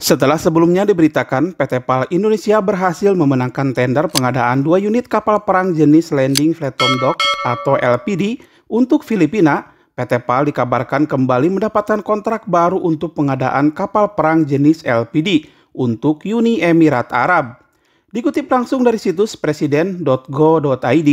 Setelah sebelumnya diberitakan, PT PAL Indonesia berhasil memenangkan tender pengadaan dua unit kapal perang jenis Landing Phantom Dock atau LPD untuk Filipina. PT PAL dikabarkan kembali mendapatkan kontrak baru untuk pengadaan kapal perang jenis LPD untuk Uni Emirat Arab. Dikutip langsung dari situs presiden.go.id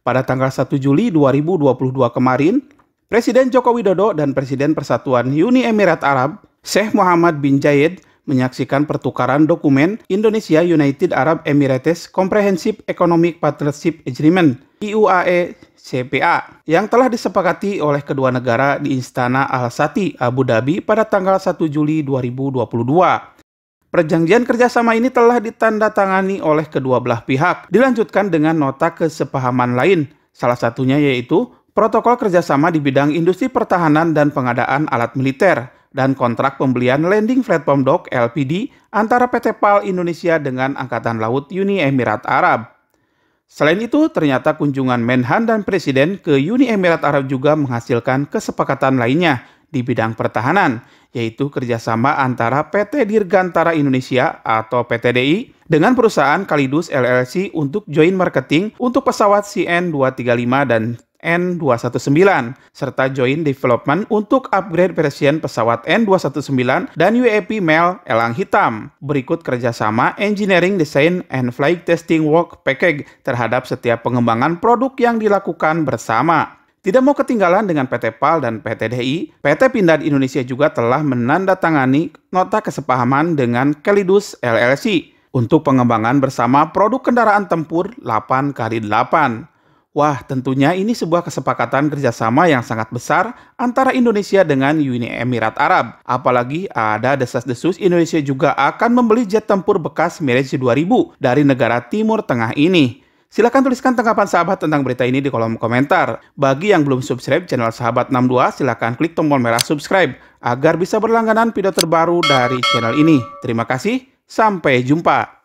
pada tanggal 1 Juli 2022 kemarin, Presiden Joko Widodo dan Presiden Persatuan Uni Emirat Arab, Sheikh Muhammad bin Zayed menyaksikan pertukaran dokumen Indonesia United Arab Emirates Comprehensive Economic Partnership Agreement IUAE CPA yang telah disepakati oleh kedua negara di Istana Al-Sati, Abu Dhabi pada tanggal 1 Juli 2022. Perjanjian kerjasama ini telah ditandatangani oleh kedua belah pihak, dilanjutkan dengan nota kesepahaman lain, salah satunya yaitu protokol kerjasama di bidang industri pertahanan dan pengadaan alat militer, dan kontrak pembelian landing platform dock LPD antara PT PAL Indonesia dengan Angkatan Laut Uni Emirat Arab. Selain itu, ternyata kunjungan Menhan dan Presiden ke Uni Emirat Arab juga menghasilkan kesepakatan lainnya di bidang pertahanan, yaitu kerjasama antara PT Dirgantara Indonesia atau PTDI dengan perusahaan Kalidus LLC untuk join marketing untuk pesawat CN235 dan N219 serta join development untuk upgrade version pesawat N219 dan UAP MEL Elang Hitam. Berikut kerjasama Engineering Design and Flight Testing Work Package terhadap setiap pengembangan produk yang dilakukan bersama. Tidak mau ketinggalan dengan PT PAL dan PT DI, PT Pindad Indonesia juga telah menandatangani nota kesepahaman dengan Kalidus LLC untuk pengembangan bersama produk kendaraan tempur 8x8. Wah, tentunya ini sebuah kesepakatan kerjasama yang sangat besar antara Indonesia dengan Uni Emirat Arab. Apalagi ada desas-desus Indonesia juga akan membeli jet tempur bekas Mirage 2000 dari negara Timur Tengah ini. Silahkan tuliskan tanggapan sahabat tentang berita ini di kolom komentar. Bagi yang belum subscribe channel sahabat 62, silahkan klik tombol merah subscribe agar bisa berlangganan video terbaru dari channel ini. Terima kasih, sampai jumpa.